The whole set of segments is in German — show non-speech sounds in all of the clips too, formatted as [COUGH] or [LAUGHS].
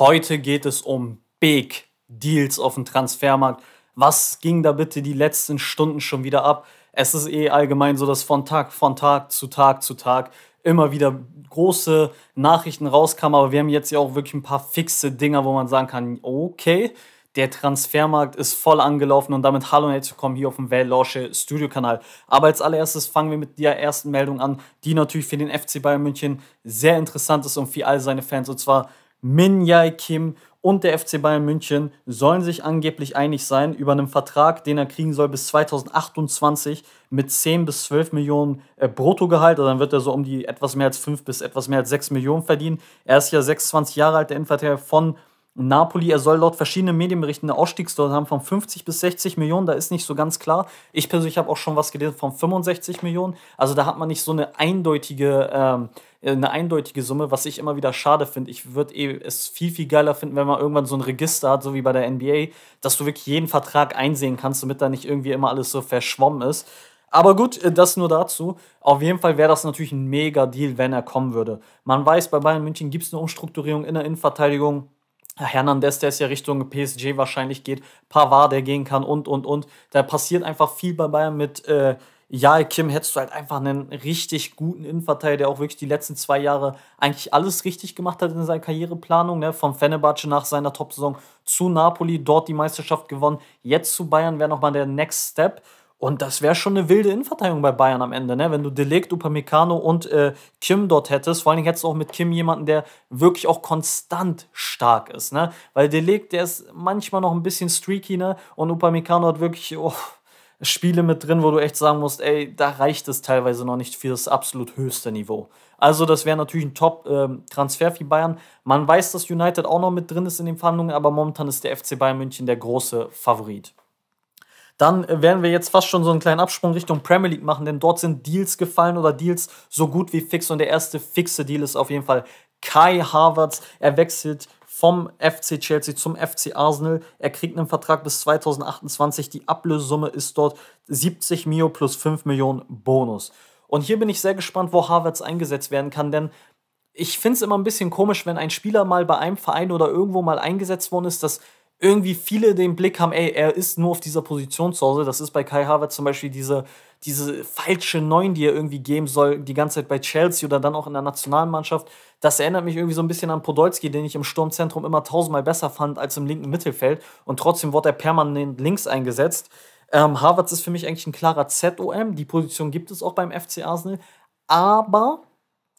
Heute geht es um Big Deals auf dem Transfermarkt. Was ging da bitte die letzten Stunden schon wieder ab? Es ist eh allgemein so, dass von Tag, von Tag zu Tag zu Tag immer wieder große Nachrichten rauskamen. Aber wir haben jetzt ja auch wirklich ein paar fixe Dinger, wo man sagen kann, okay, der Transfermarkt ist voll angelaufen und damit hallo und herzlich willkommen hier auf dem Wellorsche Studio-Kanal. Aber als allererstes fangen wir mit der ersten Meldung an, die natürlich für den FC Bayern München sehr interessant ist und für all seine Fans. Und zwar Min Jae Kim und der FC Bayern München sollen sich angeblich einig sein über einen Vertrag, den er kriegen soll bis 2028 mit 10 bis 12 Millionen äh, Bruttogehalt. Also dann wird er so um die etwas mehr als 5 bis etwas mehr als 6 Millionen verdienen. Er ist ja 26 Jahre alt, der Innenverteidiger von Napoli, er soll laut verschiedenen Medienberichten eine Ausstiegsdauer haben von 50 bis 60 Millionen, da ist nicht so ganz klar. Ich persönlich habe auch schon was gelesen von 65 Millionen. Also da hat man nicht so eine eindeutige, ähm, eine eindeutige Summe, was ich immer wieder schade finde. Ich würde eh es viel, viel geiler finden, wenn man irgendwann so ein Register hat, so wie bei der NBA, dass du wirklich jeden Vertrag einsehen kannst, damit da nicht irgendwie immer alles so verschwommen ist. Aber gut, äh, das nur dazu. Auf jeden Fall wäre das natürlich ein mega Deal, wenn er kommen würde. Man weiß, bei Bayern München gibt es eine Umstrukturierung in der Innenverteidigung Hernandez, der es ja Richtung PSG wahrscheinlich geht, Pavard, der gehen kann und, und, und. Da passiert einfach viel bei Bayern mit äh, Jae Kim, hättest du halt einfach einen richtig guten Innenverteidiger, der auch wirklich die letzten zwei Jahre eigentlich alles richtig gemacht hat in seiner Karriereplanung. Ne? Vom Fenerbahce nach seiner Topsaison zu Napoli, dort die Meisterschaft gewonnen, jetzt zu Bayern wäre nochmal der Next Step. Und das wäre schon eine wilde Innenverteidigung bei Bayern am Ende, ne? Wenn du Delikt, Upamecano und äh, Kim dort hättest, vor allen Dingen hättest du auch mit Kim jemanden, der wirklich auch konstant stark ist, ne? Weil Delikt, der ist manchmal noch ein bisschen streaky, ne? Und Upamecano hat wirklich oh, Spiele mit drin, wo du echt sagen musst, ey, da reicht es teilweise noch nicht für das absolut höchste Niveau. Also, das wäre natürlich ein Top-Transfer ähm, äh, für Bayern. Man weiß, dass United auch noch mit drin ist in den Verhandlungen, aber momentan ist der FC Bayern München der große Favorit. Dann äh, werden wir jetzt fast schon so einen kleinen Absprung Richtung Premier League machen, denn dort sind Deals gefallen oder Deals so gut wie fix. Und der erste fixe Deal ist auf jeden Fall Kai Harvards. Er wechselt vom FC Chelsea zum FC Arsenal. Er kriegt einen Vertrag bis 2028. Die Ablösesumme ist dort 70 Mio plus 5 Millionen Bonus. Und hier bin ich sehr gespannt, wo Harvards eingesetzt werden kann, denn ich finde es immer ein bisschen komisch, wenn ein Spieler mal bei einem Verein oder irgendwo mal eingesetzt worden ist, dass irgendwie viele den Blick haben, ey, er ist nur auf dieser Position zu Hause. Das ist bei Kai Havertz zum Beispiel diese, diese falsche Neun, die er irgendwie geben soll, die ganze Zeit bei Chelsea oder dann auch in der Nationalmannschaft. Das erinnert mich irgendwie so ein bisschen an Podolski, den ich im Sturmzentrum immer tausendmal besser fand als im linken Mittelfeld. Und trotzdem wurde er permanent links eingesetzt. Ähm, Havertz ist für mich eigentlich ein klarer ZOM. Die Position gibt es auch beim FC Arsenal. Aber,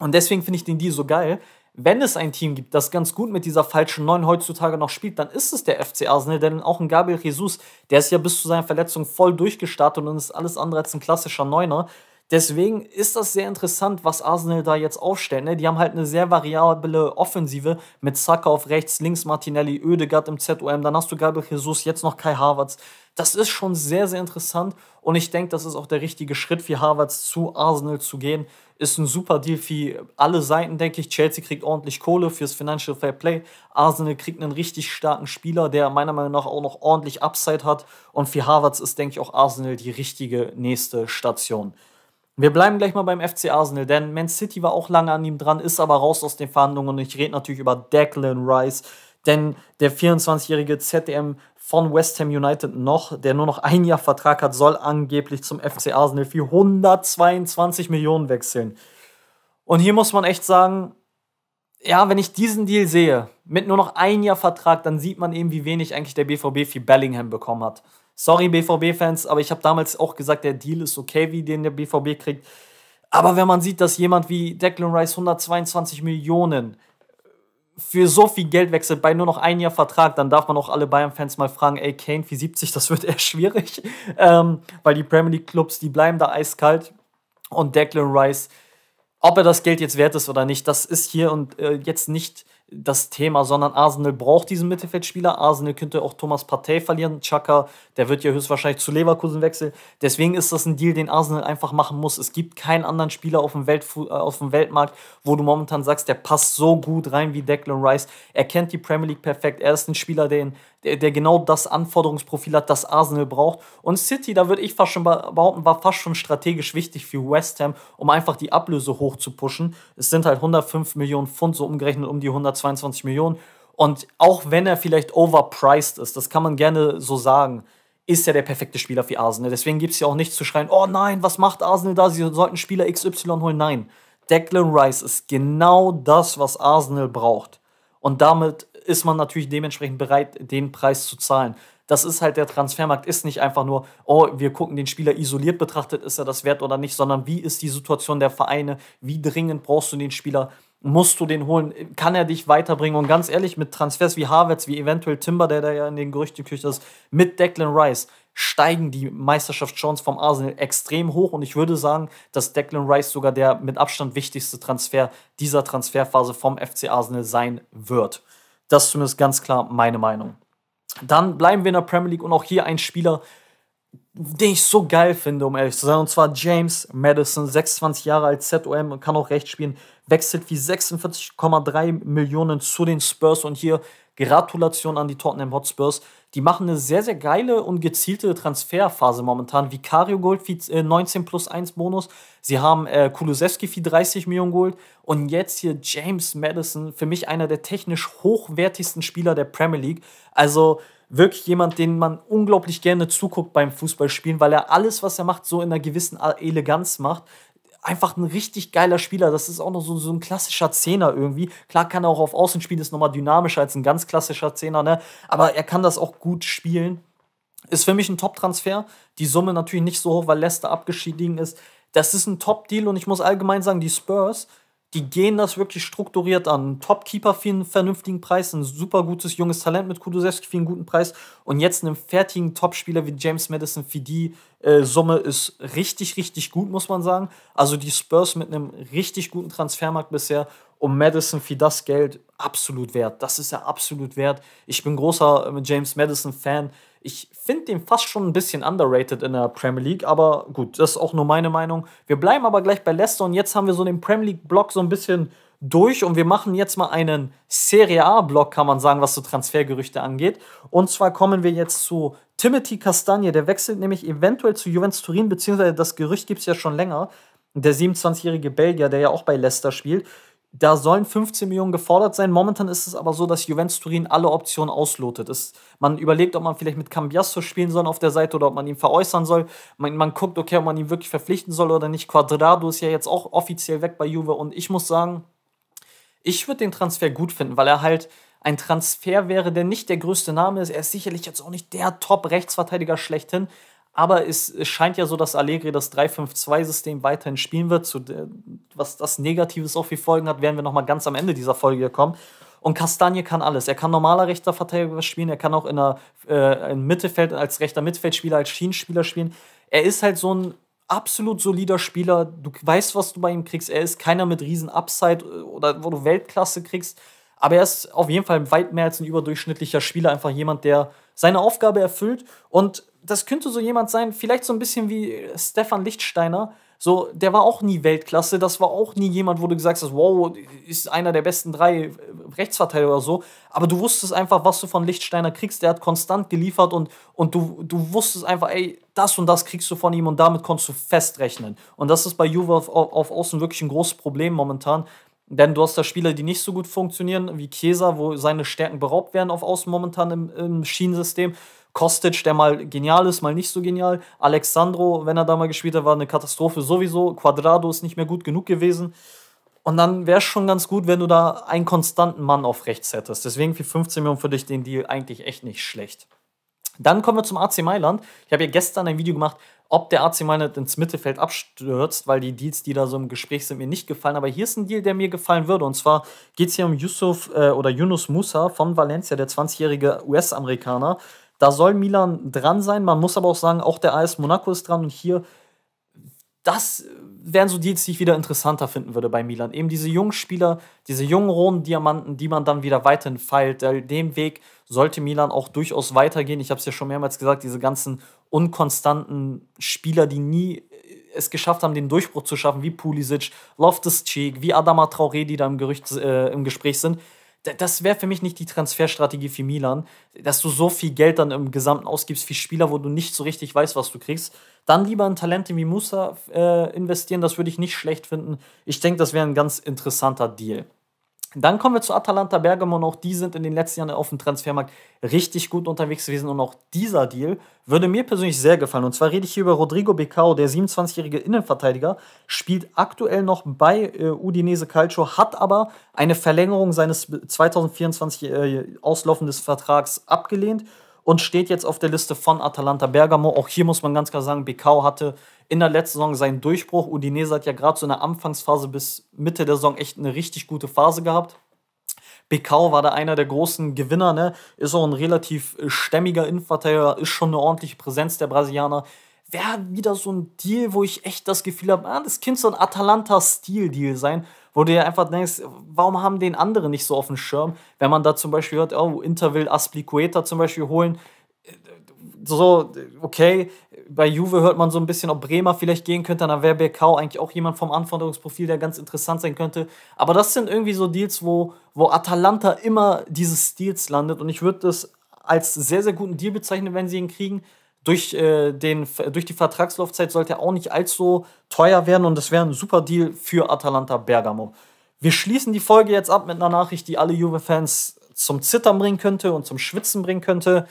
und deswegen finde ich den Deal so geil, wenn es ein Team gibt, das ganz gut mit dieser falschen 9 heutzutage noch spielt, dann ist es der FC Arsenal, denn auch ein Gabriel Jesus, der ist ja bis zu seiner Verletzung voll durchgestartet und ist alles andere als ein klassischer Neuner. Deswegen ist das sehr interessant, was Arsenal da jetzt aufstellt. Ne? Die haben halt eine sehr variable Offensive mit Saka auf rechts, links Martinelli, Ödegaard im ZOM, dann hast du Gabriel Jesus, jetzt noch Kai Havertz. Das ist schon sehr, sehr interessant und ich denke, das ist auch der richtige Schritt für Havertz zu Arsenal zu gehen. Ist ein super Deal für alle Seiten, denke ich. Chelsea kriegt ordentlich Kohle fürs Financial Fair Play. Arsenal kriegt einen richtig starken Spieler, der meiner Meinung nach auch noch ordentlich Upside hat. Und für Havertz ist, denke ich, auch Arsenal die richtige nächste Station. Wir bleiben gleich mal beim FC Arsenal, denn Man City war auch lange an ihm dran, ist aber raus aus den Verhandlungen und ich rede natürlich über Declan Rice, denn der 24-jährige ZDM von West Ham United noch, der nur noch ein Jahr Vertrag hat, soll angeblich zum FC Arsenal für 122 Millionen wechseln. Und hier muss man echt sagen, ja, wenn ich diesen Deal sehe, mit nur noch ein Jahr Vertrag, dann sieht man eben, wie wenig eigentlich der BVB für Bellingham bekommen hat. Sorry, BVB-Fans, aber ich habe damals auch gesagt, der Deal ist okay, wie den der BVB kriegt. Aber wenn man sieht, dass jemand wie Declan Rice 122 Millionen für so viel Geld wechselt, bei nur noch ein Jahr Vertrag, dann darf man auch alle Bayern-Fans mal fragen, ey, Kane für 70, das wird eher [LAUGHS] schwierig, ähm, weil die Premier League-Clubs, die bleiben da eiskalt. Und Declan Rice, ob er das Geld jetzt wert ist oder nicht, das ist hier und äh, jetzt nicht das Thema, sondern Arsenal braucht diesen Mittelfeldspieler. Arsenal könnte auch Thomas Partey verlieren. Chaka, der wird ja höchstwahrscheinlich zu Leverkusen wechseln. Deswegen ist das ein Deal, den Arsenal einfach machen muss. Es gibt keinen anderen Spieler auf dem, Weltf äh, auf dem Weltmarkt, wo du momentan sagst, der passt so gut rein wie Declan Rice. Er kennt die Premier League perfekt. Er ist ein Spieler, der, der, der genau das Anforderungsprofil hat, das Arsenal braucht. Und City, da würde ich fast schon behaupten, war fast schon strategisch wichtig für West Ham, um einfach die Ablöse hoch zu pushen. Es sind halt 105 Millionen Pfund, so umgerechnet um die 100 22 Millionen. Und auch wenn er vielleicht overpriced ist, das kann man gerne so sagen, ist er der perfekte Spieler für Arsenal. Deswegen gibt es ja auch nichts zu schreien, oh nein, was macht Arsenal da? Sie sollten Spieler XY holen. Nein, Declan Rice ist genau das, was Arsenal braucht. Und damit ist man natürlich dementsprechend bereit, den Preis zu zahlen. Das ist halt der Transfermarkt, ist nicht einfach nur, oh, wir gucken den Spieler isoliert betrachtet, ist er das wert oder nicht, sondern wie ist die Situation der Vereine, wie dringend brauchst du den Spieler, musst du den holen. Kann er dich weiterbringen? Und ganz ehrlich, mit Transfers wie Harvards, wie eventuell Timber, der da ja in den Gerüchteküchen ist, mit Declan Rice steigen die Meisterschaftschancen vom Arsenal extrem hoch. Und ich würde sagen, dass Declan Rice sogar der mit Abstand wichtigste Transfer dieser Transferphase vom FC Arsenal sein wird. Das ist zumindest ganz klar meine Meinung. Dann bleiben wir in der Premier League und auch hier ein Spieler, den ich so geil finde, um ehrlich zu sein. Und zwar James Madison, 26 Jahre alt, ZOM und kann auch recht spielen wechselt wie 46,3 Millionen zu den Spurs und hier Gratulation an die Tottenham Hotspurs. Die machen eine sehr, sehr geile und gezielte Transferphase momentan. Vicario Gold, 19 äh, plus 1 Bonus. Sie haben äh, Kulusewski für 30 Millionen Gold. Und jetzt hier James Madison, für mich einer der technisch hochwertigsten Spieler der Premier League. Also wirklich jemand, den man unglaublich gerne zuguckt beim Fußballspielen, weil er alles, was er macht, so in einer gewissen Eleganz macht einfach ein richtig geiler Spieler. Das ist auch noch so, so ein klassischer Zehner irgendwie. Klar kann er auch auf Außen spielen, ist nochmal dynamischer als ein ganz klassischer Zehner, ne? Aber er kann das auch gut spielen. Ist für mich ein Top-Transfer. Die Summe natürlich nicht so hoch, weil Leicester abgeschieden ist. Das ist ein Top-Deal und ich muss allgemein sagen, die Spurs, die gehen das wirklich strukturiert an. Topkeeper für einen vernünftigen Preis, ein super gutes junges Talent mit Kudusewski für einen guten Preis und jetzt einen fertigen Topspieler wie James Madison für die äh, Summe ist richtig, richtig gut, muss man sagen. Also die Spurs mit einem richtig guten Transfermarkt bisher und Madison für das Geld absolut wert. Das ist ja absolut wert. Ich bin großer äh, James Madison-Fan. Ich finde den fast schon ein bisschen underrated in der Premier League, aber gut, das ist auch nur meine Meinung. Wir bleiben aber gleich bei Leicester und jetzt haben wir so den Premier League-Block so ein bisschen durch und wir machen jetzt mal einen Serie A-Block, kann man sagen, was so Transfergerüchte angeht. Und zwar kommen wir jetzt zu Timothy Castagne, der wechselt nämlich eventuell zu Juventus Turin, beziehungsweise das Gerücht gibt es ja schon länger. Der 27-jährige Belgier, der ja auch bei Leicester spielt, da sollen 15 Millionen gefordert sein. Momentan ist es aber so, dass Juventus Turin alle Optionen auslotet. Es, man überlegt, ob man vielleicht mit Cambiasso spielen soll auf der Seite oder ob man ihn veräußern soll. Man, man guckt, okay, ob man ihn wirklich verpflichten soll oder nicht. Quadrado ist ja jetzt auch offiziell weg bei Juve und ich muss sagen, ich würde den Transfer gut finden, weil er halt ein Transfer wäre, der nicht der größte Name ist. Er ist sicherlich jetzt auch nicht der Top-Rechtsverteidiger schlechthin, aber es, es scheint ja so, dass Allegri das 3-5-2-System weiterhin spielen wird. Zu, was das Negatives auch wie Folgen hat, werden wir nochmal ganz am Ende dieser Folge hier kommen. Und Castagne kann alles. Er kann normaler rechter Verteidiger spielen, er kann auch in der äh, im Mittelfeld als rechter Mittelfeldspieler, als Schienenspieler spielen. Er ist halt so ein absolut solider Spieler. Du weißt, was du bei ihm kriegst. Er ist keiner mit riesen Upside äh, oder wo du Weltklasse kriegst. Aber er ist auf jeden Fall weit mehr als ein überdurchschnittlicher Spieler. Einfach jemand, der seine Aufgabe erfüllt und das könnte so jemand sein, vielleicht so ein bisschen wie äh, Stefan Lichtsteiner. So, der war auch nie Weltklasse, das war auch nie jemand, wo du gesagt hast, wow, ist einer der besten drei äh, Rechtsverteidiger oder so. Aber du wusstest einfach, was du von Lichtsteiner kriegst. Der hat konstant geliefert und, und du, du wusstest einfach, ey, das und das kriegst du von ihm und damit konntest du festrechnen. Und das ist bei Juve auf, auf Außen wirklich ein großes Problem momentan, denn du hast da Spieler, die nicht so gut funktionieren, wie Chiesa, wo seine Stärken beraubt werden auf Außen momentan im, im Schienensystem. Kostic, der mal genial ist, mal nicht so genial. Alexandro, wenn er da mal gespielt hat, war eine Katastrophe sowieso. Quadrado ist nicht mehr gut genug gewesen. Und dann wäre es schon ganz gut, wenn du da einen konstanten Mann auf rechts hättest. Deswegen für 15 Millionen für dich den Deal eigentlich echt nicht schlecht. Dann kommen wir zum AC Mailand. Ich habe ja gestern ein Video gemacht, ob der AC mal ins Mittelfeld abstürzt, weil die Deals, die da so im Gespräch sind, mir nicht gefallen. Aber hier ist ein Deal, der mir gefallen würde. Und zwar geht es hier um Yusuf äh, oder Yunus Musa von Valencia, der 20-jährige US-Amerikaner. Da soll Milan dran sein. Man muss aber auch sagen, auch der AS Monaco ist dran. Und hier, das wären so Deals, die ich wieder interessanter finden würde bei Milan. Eben diese jungen Spieler, diese jungen rohen Diamanten, die man dann wieder weiterhin feilt. Äh, Dem Weg sollte Milan auch durchaus weitergehen. Ich habe es ja schon mehrmals gesagt, diese ganzen unkonstanten Spieler, die nie äh, es geschafft haben, den Durchbruch zu schaffen, wie Pulisic, Loftus-Cheek, wie Adama Traoré, die da im, Gerücht, äh, im Gespräch sind das wäre für mich nicht die Transferstrategie für Milan, dass du so viel Geld dann im Gesamten ausgibst für Spieler, wo du nicht so richtig weißt, was du kriegst. Dann lieber in Talente wie Musa äh, investieren, das würde ich nicht schlecht finden. Ich denke, das wäre ein ganz interessanter Deal. Dann kommen wir zu Atalanta Bergamo und auch die sind in den letzten Jahren auf dem Transfermarkt richtig gut unterwegs gewesen und auch dieser Deal würde mir persönlich sehr gefallen. Und zwar rede ich hier über Rodrigo Becao, der 27-jährige Innenverteidiger, spielt aktuell noch bei äh, Udinese Calcio, hat aber eine Verlängerung seines 2024 äh, äh auslaufenden Vertrags abgelehnt und steht jetzt auf der Liste von Atalanta Bergamo. Auch hier muss man ganz klar sagen, Bekau hatte in der letzten Saison seinen Durchbruch. Udinese hat ja gerade so in der Anfangsphase bis Mitte der Saison echt eine richtig gute Phase gehabt. Bekau war da einer der großen Gewinner, ne? ist auch ein relativ äh, stämmiger Innenverteidiger, ist schon eine ordentliche Präsenz der Brasilianer. Wäre wieder so ein Deal, wo ich echt das Gefühl habe, ah, das könnte so ein Atalanta-Stil-Deal sein wo du dir einfach denkst, warum haben den anderen nicht so auf dem Schirm? Wenn man da zum Beispiel hört, oh, Inter will Aspliqueta zum Beispiel holen, äh, so, okay, bei Juve hört man so ein bisschen, ob Bremer vielleicht gehen könnte, dann wäre Berkau eigentlich auch jemand vom Anforderungsprofil, der ganz interessant sein könnte. Aber das sind irgendwie so Deals, wo, wo Atalanta immer dieses Deals landet und ich würde das als sehr, sehr guten Deal bezeichnen, wenn sie ihn kriegen, durch, äh, den, durch die Vertragslaufzeit sollte er auch nicht allzu teuer werden und das wäre ein super Deal für Atalanta Bergamo. Wir schließen die Folge jetzt ab mit einer Nachricht, die alle Juve-Fans zum Zittern bringen könnte und zum Schwitzen bringen könnte.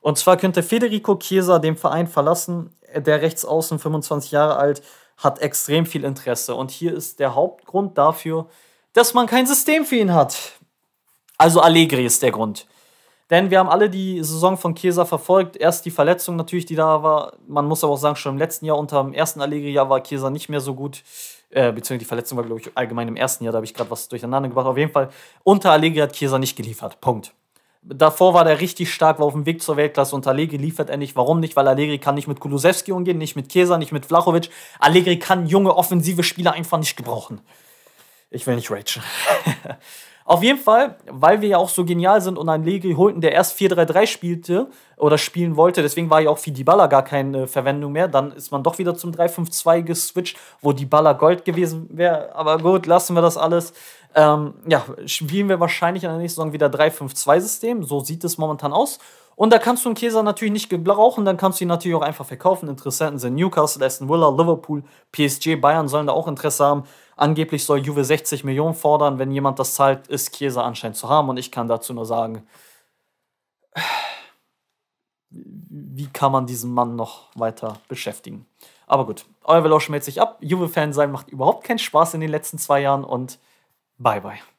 Und zwar könnte Federico Chiesa den Verein verlassen. Der Rechtsaußen, 25 Jahre alt, hat extrem viel Interesse. Und hier ist der Hauptgrund dafür, dass man kein System für ihn hat. Also Allegri ist der Grund. Denn wir haben alle die Saison von Chiesa verfolgt. Erst die Verletzung natürlich, die da war. Man muss aber auch sagen, schon im letzten Jahr unter dem ersten Allegri-Jahr war Chiesa nicht mehr so gut. Äh, beziehungsweise die Verletzung war, glaube ich, allgemein im ersten Jahr. Da habe ich gerade was durcheinander gebracht. Auf jeden Fall, unter Allegri hat Chiesa nicht geliefert. Punkt. Davor war der richtig stark, war auf dem Weg zur Weltklasse und Allegri liefert er nicht. Warum nicht? Weil Allegri kann nicht mit Kulusewski umgehen, nicht mit Chiesa, nicht mit Vlachovic. Allegri kann junge offensive Spieler einfach nicht gebrauchen. Ich will nicht ragen. [LAUGHS] Auf jeden Fall, weil wir ja auch so genial sind und einen Legi holten, der erst 4-3-3 spielte oder spielen wollte, deswegen war ja auch für die Baller gar keine Verwendung mehr. Dann ist man doch wieder zum 3-5-2 geswitcht, wo die Baller Gold gewesen wäre. Aber gut, lassen wir das alles. Ähm, ja, spielen wir wahrscheinlich in der nächsten Saison wieder 3-5-2-System. So sieht es momentan aus. Und da kannst du einen Käse natürlich nicht gebrauchen, dann kannst du ihn natürlich auch einfach verkaufen. Interessenten sind Newcastle, Aston Villa, Liverpool, PSG, Bayern sollen da auch Interesse haben. Angeblich soll Juve 60 Millionen fordern. Wenn jemand das zahlt, ist Käse anscheinend zu haben. Und ich kann dazu nur sagen, wie kann man diesen Mann noch weiter beschäftigen? Aber gut, euer Velo schmelzt sich ab. Juve-Fan sein macht überhaupt keinen Spaß in den letzten zwei Jahren und bye bye.